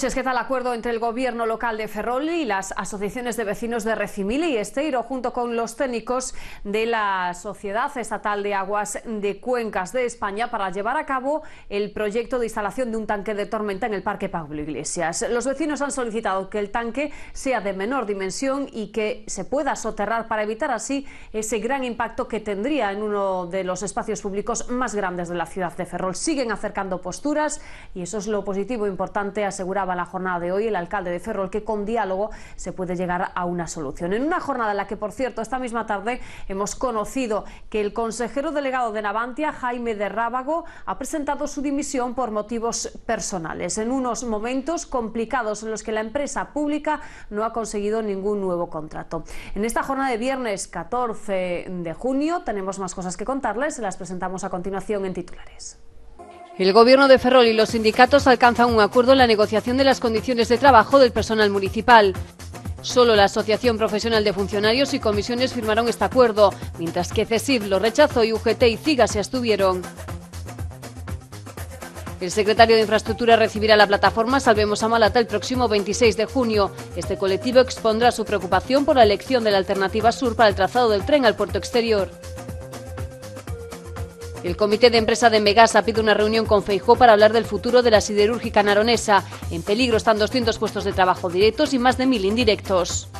que está el acuerdo entre el gobierno local de Ferrol y las asociaciones de vecinos de Recimil y Esteiro, junto con los técnicos de la Sociedad Estatal de Aguas de Cuencas de España, para llevar a cabo el proyecto de instalación de un tanque de tormenta en el Parque Pablo Iglesias? Los vecinos han solicitado que el tanque sea de menor dimensión y que se pueda soterrar para evitar así ese gran impacto que tendría en uno de los espacios públicos más grandes de la ciudad de Ferrol. Siguen acercando posturas y eso es lo positivo e importante, aseguraba la jornada de hoy el alcalde de Ferrol que con diálogo se puede llegar a una solución. En una jornada en la que, por cierto, esta misma tarde hemos conocido que el consejero delegado de Navantia, Jaime de Rábago, ha presentado su dimisión por motivos personales, en unos momentos complicados en los que la empresa pública no ha conseguido ningún nuevo contrato. En esta jornada de viernes 14 de junio tenemos más cosas que contarles, las presentamos a continuación en titulares. El Gobierno de Ferrol y los sindicatos alcanzan un acuerdo en la negociación de las condiciones de trabajo del personal municipal. Solo la Asociación Profesional de Funcionarios y Comisiones firmaron este acuerdo, mientras que CESID lo rechazó y UGT y CIGA se abstuvieron. El secretario de Infraestructura recibirá la plataforma Salvemos a Malata el próximo 26 de junio. Este colectivo expondrá su preocupación por la elección de la alternativa sur para el trazado del tren al puerto exterior. El Comité de Empresa de Megasa pide una reunión con Feijó para hablar del futuro de la siderúrgica naronesa. En peligro están 200 puestos de trabajo directos y más de 1.000 indirectos.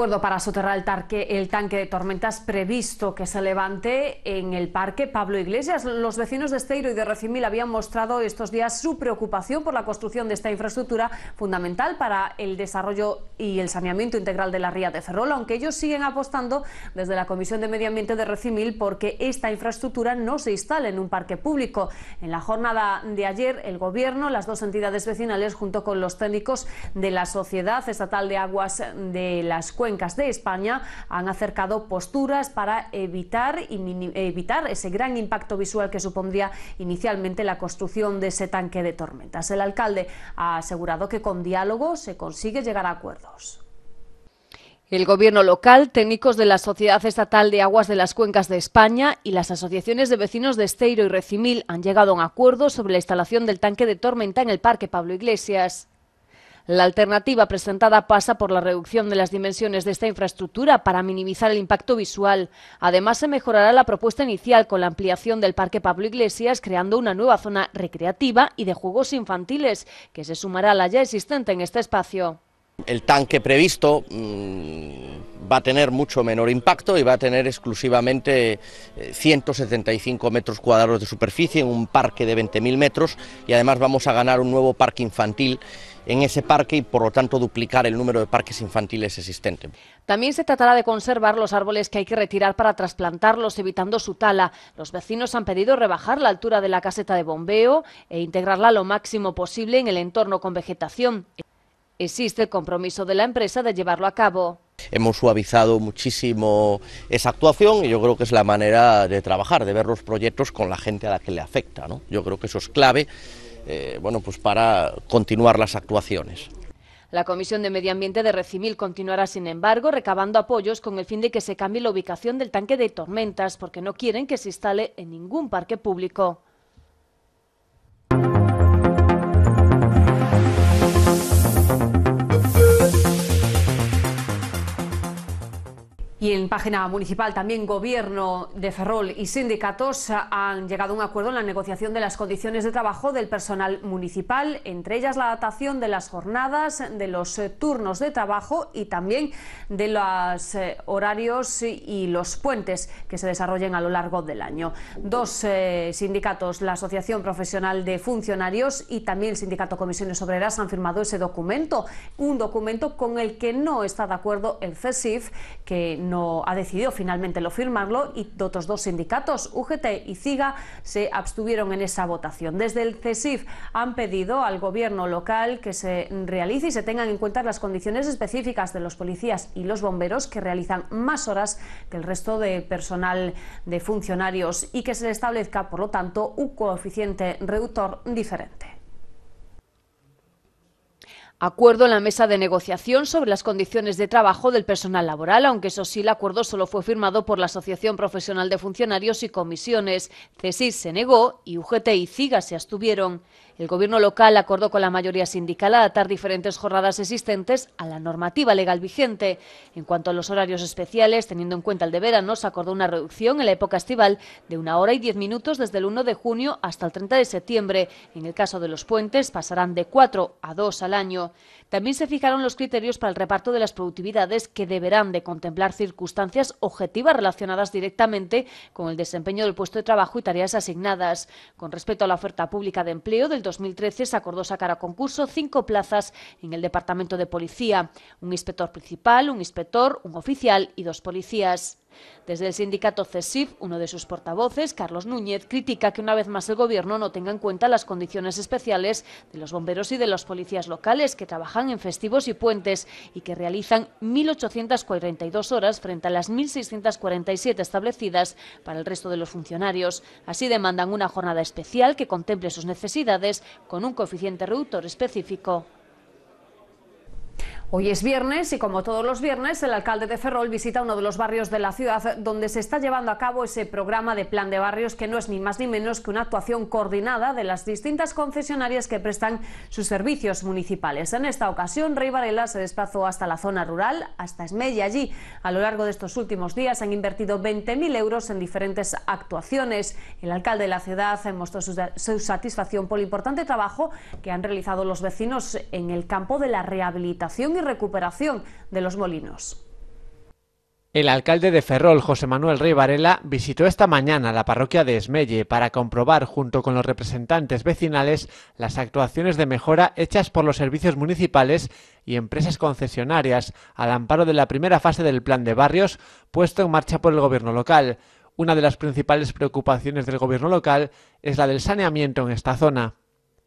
acuerdo para soterrar el, el tanque de tormentas previsto que se levante en el parque Pablo Iglesias. Los vecinos de Esteiro y de Recimil habían mostrado estos días su preocupación por la construcción de esta infraestructura fundamental para el desarrollo y el saneamiento integral de la ría de Ferrol, aunque ellos siguen apostando desde la Comisión de Medio Ambiente de Recimil porque esta infraestructura no se instale en un parque público. En la jornada de ayer, el Gobierno, las dos entidades vecinales, junto con los técnicos de la Sociedad Estatal de Aguas de las Cuencas, cuencas de España han acercado posturas para evitar, y evitar ese gran impacto visual que supondría inicialmente la construcción de ese tanque de tormentas. El alcalde ha asegurado que con diálogo se consigue llegar a acuerdos. El gobierno local, técnicos de la Sociedad Estatal de Aguas de las Cuencas de España y las asociaciones de vecinos de Esteiro y Recimil han llegado a un acuerdo sobre la instalación del tanque de tormenta en el Parque Pablo Iglesias. La alternativa presentada pasa por la reducción de las dimensiones de esta infraestructura para minimizar el impacto visual. Además, se mejorará la propuesta inicial con la ampliación del Parque Pablo Iglesias, creando una nueva zona recreativa y de juegos infantiles, que se sumará a la ya existente en este espacio. El tanque previsto mm, va a tener mucho menor impacto y va a tener exclusivamente 175 eh, metros cuadrados de superficie en un parque de 20.000 metros y además vamos a ganar un nuevo parque infantil en ese parque y por lo tanto duplicar el número de parques infantiles existentes. También se tratará de conservar los árboles que hay que retirar para trasplantarlos, evitando su tala. Los vecinos han pedido rebajar la altura de la caseta de bombeo e integrarla lo máximo posible en el entorno con vegetación. Existe el compromiso de la empresa de llevarlo a cabo. Hemos suavizado muchísimo esa actuación y yo creo que es la manera de trabajar, de ver los proyectos con la gente a la que le afecta. Yo creo que eso es clave eh, bueno, pues para continuar las actuaciones. La Comisión de Medio Ambiente de Recimil continuará, sin embargo, recabando apoyos con el fin de que se cambie la ubicación del tanque de tormentas, porque no quieren que se instale en ningún parque público. Y en página municipal también Gobierno de Ferrol y sindicatos han llegado a un acuerdo en la negociación de las condiciones de trabajo del personal municipal, entre ellas la adaptación de las jornadas, de los eh, turnos de trabajo y también de los eh, horarios y los puentes que se desarrollen a lo largo del año. Dos eh, sindicatos, la Asociación Profesional de Funcionarios y también el Sindicato Comisiones Obreras han firmado ese documento, un documento con el que no está de acuerdo el CESIF, que no ha decidido finalmente lo firmarlo y otros dos sindicatos, UGT y CIGA, se abstuvieron en esa votación. Desde el CESIF han pedido al gobierno local que se realice y se tengan en cuenta las condiciones específicas de los policías y los bomberos que realizan más horas que el resto de personal de funcionarios y que se establezca, por lo tanto, un coeficiente reductor diferente. Acuerdo en la mesa de negociación sobre las condiciones de trabajo del personal laboral, aunque eso sí, el acuerdo solo fue firmado por la Asociación Profesional de Funcionarios y Comisiones. CESIS se negó y UGT y CIGA se abstuvieron. El Gobierno local acordó con la mayoría sindical adaptar diferentes jornadas existentes a la normativa legal vigente. En cuanto a los horarios especiales, teniendo en cuenta el de verano, se acordó una reducción en la época estival de una hora y diez minutos desde el 1 de junio hasta el 30 de septiembre. En el caso de los puentes, pasarán de cuatro a dos al año. También se fijaron los criterios para el reparto de las productividades que deberán de contemplar circunstancias objetivas relacionadas directamente con el desempeño del puesto de trabajo y tareas asignadas. Con respecto a la oferta pública de empleo del 2013 se acordó sacar a concurso cinco plazas en el Departamento de Policía, un inspector principal, un inspector, un oficial y dos policías. Desde el sindicato CESIF, uno de sus portavoces, Carlos Núñez, critica que una vez más el Gobierno no tenga en cuenta las condiciones especiales de los bomberos y de los policías locales que trabajan en festivos y puentes y que realizan 1.842 horas frente a las 1.647 establecidas para el resto de los funcionarios. Así demandan una jornada especial que contemple sus necesidades con un coeficiente reductor específico. Hoy es viernes y como todos los viernes, el alcalde de Ferrol visita uno de los barrios de la ciudad donde se está llevando a cabo ese programa de plan de barrios que no es ni más ni menos que una actuación coordinada de las distintas concesionarias que prestan sus servicios municipales. En esta ocasión, Rey Varela se desplazó hasta la zona rural, hasta Esmella. Allí, a lo largo de estos últimos días, han invertido 20.000 euros en diferentes actuaciones. El alcalde de la ciudad mostró su, su satisfacción por el importante trabajo que han realizado los vecinos en el campo de la rehabilitación recuperación de los molinos. El alcalde de Ferrol, José Manuel Rey Varela, visitó esta mañana la parroquia de Esmelle para comprobar, junto con los representantes vecinales, las actuaciones de mejora hechas por los servicios municipales y empresas concesionarias al amparo de la primera fase del plan de barrios puesto en marcha por el gobierno local. Una de las principales preocupaciones del gobierno local es la del saneamiento en esta zona.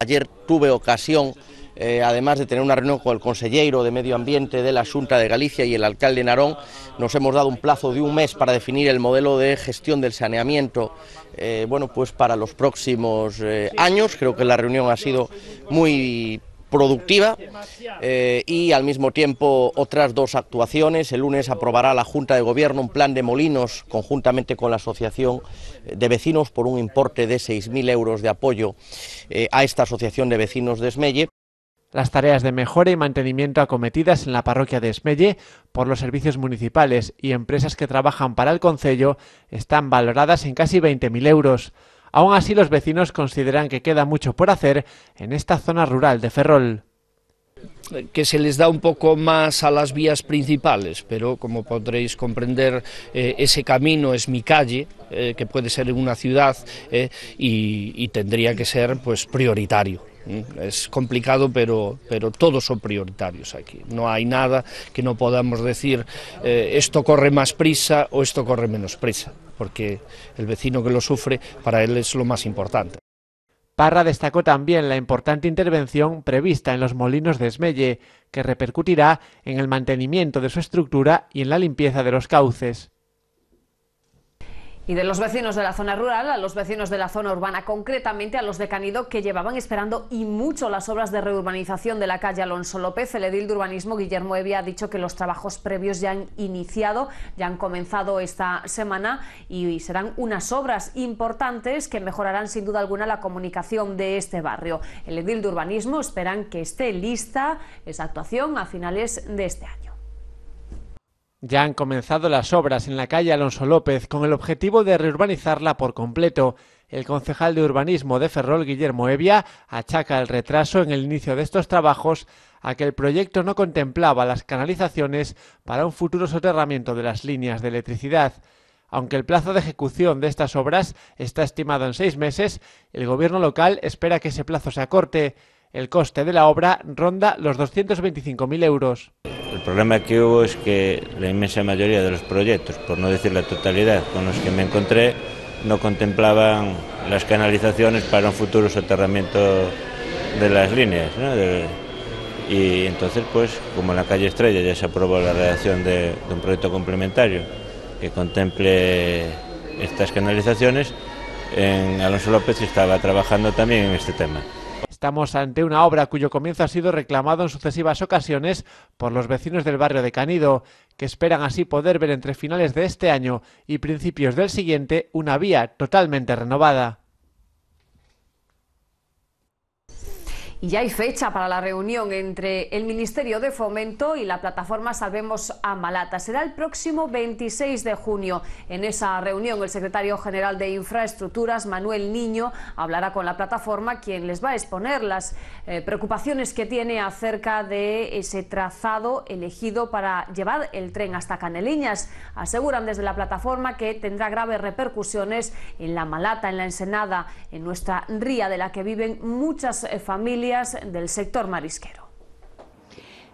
Ayer tuve ocasión eh, además de tener una reunión con el consejero de Medio Ambiente de la Junta de Galicia y el alcalde Narón, nos hemos dado un plazo de un mes para definir el modelo de gestión del saneamiento eh, bueno, pues para los próximos eh, años. Creo que la reunión ha sido muy productiva y al mismo tiempo otras dos actuaciones. El lunes aprobará la Junta de Gobierno un plan de molinos conjuntamente con la Asociación de Vecinos por un importe de 6.000 euros de apoyo a esta Asociación de Vecinos de Esmelle las tareas de mejora y mantenimiento acometidas en la parroquia de Esmelle por los servicios municipales y empresas que trabajan para el concello están valoradas en casi 20.000 euros. Aún así, los vecinos consideran que queda mucho por hacer en esta zona rural de Ferrol que se les da un poco más a las vías principales, pero como podréis comprender, eh, ese camino es mi calle, eh, que puede ser en una ciudad, eh, y, y tendría que ser pues prioritario. Mm, es complicado, pero, pero todos son prioritarios aquí. No hay nada que no podamos decir eh, esto corre más prisa o esto corre menos prisa, porque el vecino que lo sufre, para él es lo más importante. Parra destacó también la importante intervención prevista en los molinos de Esmelle, que repercutirá en el mantenimiento de su estructura y en la limpieza de los cauces y de los vecinos de la zona rural a los vecinos de la zona urbana, concretamente a los de Canido que llevaban esperando y mucho las obras de reurbanización de la calle Alonso López. El edil de urbanismo Guillermo Evia ha dicho que los trabajos previos ya han iniciado, ya han comenzado esta semana y serán unas obras importantes que mejorarán sin duda alguna la comunicación de este barrio. El edil de urbanismo esperan que esté lista esa actuación a finales de este año. Ya han comenzado las obras en la calle Alonso López con el objetivo de reurbanizarla por completo. El concejal de urbanismo de Ferrol, Guillermo Evia, achaca el retraso en el inicio de estos trabajos a que el proyecto no contemplaba las canalizaciones para un futuro soterramiento de las líneas de electricidad. Aunque el plazo de ejecución de estas obras está estimado en seis meses, el gobierno local espera que ese plazo se acorte. El coste de la obra ronda los 225.000 euros. El problema que hubo es que la inmensa mayoría de los proyectos, por no decir la totalidad, con los que me encontré, no contemplaban las canalizaciones para un futuro soterramiento de las líneas. y entonces, pues, como en la calle Estrella ya se aprobó la redacción de, un proyecto complementario que contemple estas canalizaciones, Alonso López estaba trabajando también en este tema. Estamos ante una obra cuyo comienzo ha sido reclamado en sucesivas ocasiones por los vecinos del barrio de Canido, que esperan así poder ver entre finales de este año y principios del siguiente una vía totalmente renovada. Y ya hay fecha para la reunión entre el Ministerio de Fomento y la plataforma Salvemos a Malata. Será el próximo 26 de junio. En esa reunión, el secretario general de Infraestructuras, Manuel Niño, hablará con la plataforma, quien les va a exponer las eh, preocupaciones que tiene acerca de ese trazado elegido para llevar el tren hasta Caneliñas. Aseguran desde la plataforma que tendrá graves repercusiones en la Malata, en la Ensenada, en nuestra ría de la que viven muchas eh, familias del sector marisquero.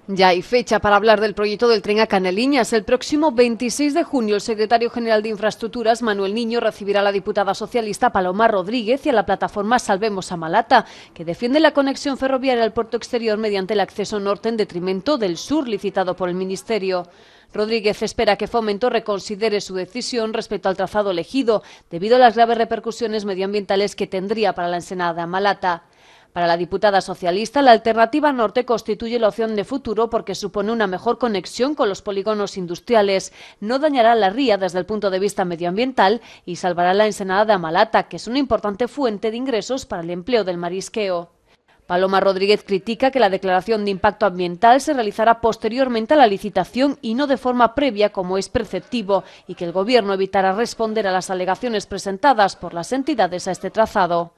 Ya hay fecha para hablar del proyecto del tren a Caneliñas. El próximo 26 de junio, el secretario general de Infraestructuras, Manuel Niño, recibirá a la diputada socialista Paloma Rodríguez y a la plataforma Salvemos a Malata, que defiende la conexión ferroviaria al puerto exterior mediante el acceso norte en detrimento del sur licitado por el Ministerio. Rodríguez espera que Fomento reconsidere su decisión respecto al trazado elegido, debido a las graves repercusiones medioambientales que tendría para la ensenada Malata. Para la diputada socialista, la alternativa norte constituye la opción de futuro porque supone una mejor conexión con los polígonos industriales, no dañará la ría desde el punto de vista medioambiental y salvará la ensenada de Amalata, que es una importante fuente de ingresos para el empleo del marisqueo. Paloma Rodríguez critica que la declaración de impacto ambiental se realizará posteriormente a la licitación y no de forma previa como es preceptivo y que el Gobierno evitará responder a las alegaciones presentadas por las entidades a este trazado.